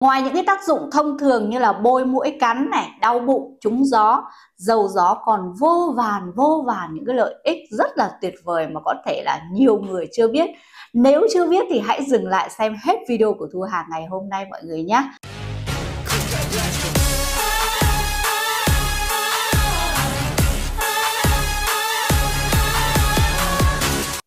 Ngoài những cái tác dụng thông thường như là bôi mũi cắn này, đau bụng, trúng gió, dầu gió còn vô vàn vô vàn những cái lợi ích rất là tuyệt vời mà có thể là nhiều người chưa biết. Nếu chưa biết thì hãy dừng lại xem hết video của Thu Hà ngày hôm nay mọi người nhé.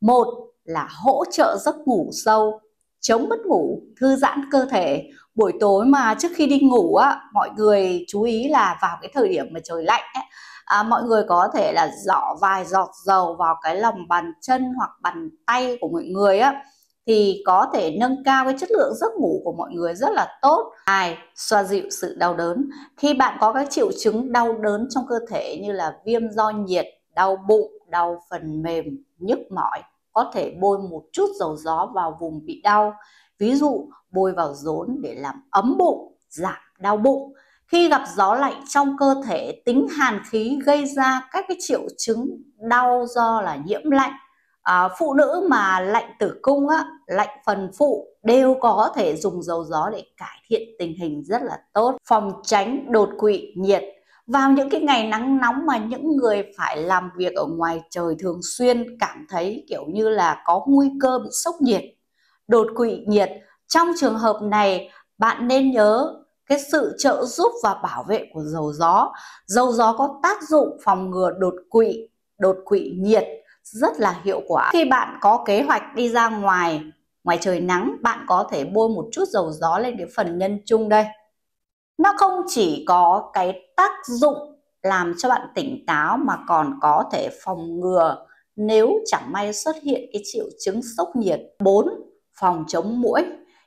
Một là hỗ trợ giấc ngủ sâu, chống mất ngủ, thư giãn cơ thể buổi tối mà trước khi đi ngủ á mọi người chú ý là vào cái thời điểm mà trời lạnh ấy, à, mọi người có thể là dọ vài giọt dầu vào cái lòng bàn chân hoặc bàn tay của mọi người á thì có thể nâng cao cái chất lượng giấc ngủ của mọi người rất là tốt. Hai, xoa dịu sự đau đớn. Khi bạn có các triệu chứng đau đớn trong cơ thể như là viêm do nhiệt, đau bụng, đau phần mềm, nhức mỏi, có thể bôi một chút dầu gió vào vùng bị đau Ví dụ bôi vào rốn để làm ấm bụng, giảm đau bụng. Khi gặp gió lạnh trong cơ thể, tính hàn khí gây ra các cái triệu chứng đau do là nhiễm lạnh. À, phụ nữ mà lạnh tử cung, á, lạnh phần phụ đều có thể dùng dầu gió để cải thiện tình hình rất là tốt. Phòng tránh đột quỵ nhiệt vào những cái ngày nắng nóng mà những người phải làm việc ở ngoài trời thường xuyên cảm thấy kiểu như là có nguy cơ bị sốc nhiệt đột quỵ nhiệt. Trong trường hợp này, bạn nên nhớ cái sự trợ giúp và bảo vệ của dầu gió. Dầu gió có tác dụng phòng ngừa đột quỵ, đột quỵ nhiệt rất là hiệu quả. Khi bạn có kế hoạch đi ra ngoài, ngoài trời nắng, bạn có thể bôi một chút dầu gió lên cái phần nhân trung đây. Nó không chỉ có cái tác dụng làm cho bạn tỉnh táo mà còn có thể phòng ngừa nếu chẳng may xuất hiện cái triệu chứng sốc nhiệt. 4 phòng chống mũi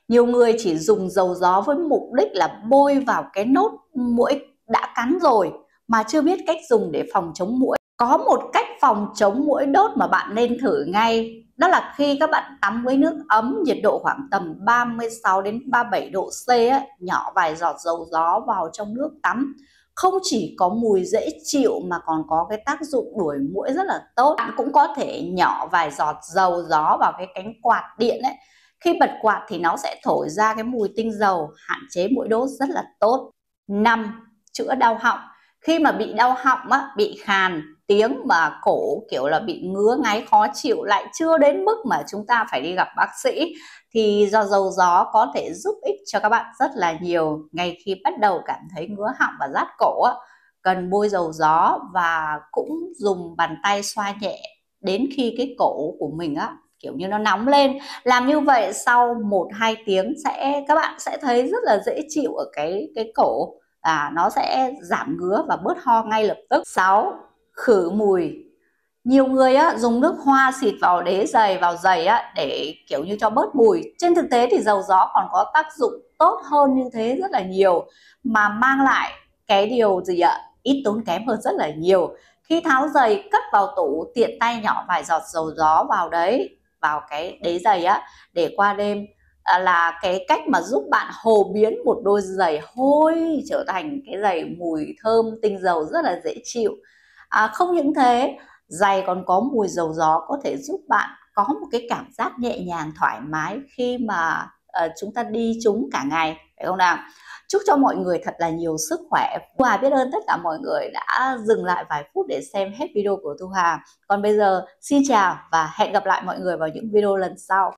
nhiều người chỉ dùng dầu gió với mục đích là bôi vào cái nốt mũi đã cắn rồi mà chưa biết cách dùng để phòng chống mũi có một cách phòng chống mũi đốt mà bạn nên thử ngay đó là khi các bạn tắm với nước ấm nhiệt độ khoảng tầm 36 đến 37 độ C ấy, nhỏ vài giọt dầu gió vào trong nước tắm không chỉ có mùi dễ chịu mà còn có cái tác dụng đuổi mũi rất là tốt bạn cũng có thể nhỏ vài giọt dầu gió vào cái cánh quạt điện ấy khi bật quạt thì nó sẽ thổi ra cái mùi tinh dầu, hạn chế mũi đốt rất là tốt. 5. Chữa đau họng. Khi mà bị đau họng á, bị khàn, tiếng mà cổ kiểu là bị ngứa ngáy khó chịu lại chưa đến mức mà chúng ta phải đi gặp bác sĩ thì do dầu gió có thể giúp ích cho các bạn rất là nhiều ngay khi bắt đầu cảm thấy ngứa họng và rát cổ á, cần bôi dầu gió và cũng dùng bàn tay xoa nhẹ đến khi cái cổ của mình á kiểu như nó nóng lên làm như vậy sau một hai tiếng sẽ các bạn sẽ thấy rất là dễ chịu ở cái cái cổ à nó sẽ giảm ngứa và bớt ho ngay lập tức 6 khử mùi nhiều người á, dùng nước hoa xịt vào đế giày vào giày á, để kiểu như cho bớt mùi trên thực tế thì dầu gió còn có tác dụng tốt hơn như thế rất là nhiều mà mang lại cái điều gì ạ ít tốn kém hơn rất là nhiều khi tháo giày cất vào tủ tiện tay nhỏ vài giọt dầu gió vào đấy vào cái đế giày á để qua đêm à, là cái cách mà giúp bạn hồ biến một đôi giày hôi trở thành cái giày mùi thơm tinh dầu rất là dễ chịu à, không những thế giày còn có mùi dầu gió có thể giúp bạn có một cái cảm giác nhẹ nhàng thoải mái khi mà uh, chúng ta đi chúng cả ngày phải không nào chúc cho mọi người thật là nhiều sức khỏe và biết ơn tất cả mọi người đã dừng lại vài phút để xem hết video của thu hà còn bây giờ xin chào và hẹn gặp lại mọi người vào những video lần sau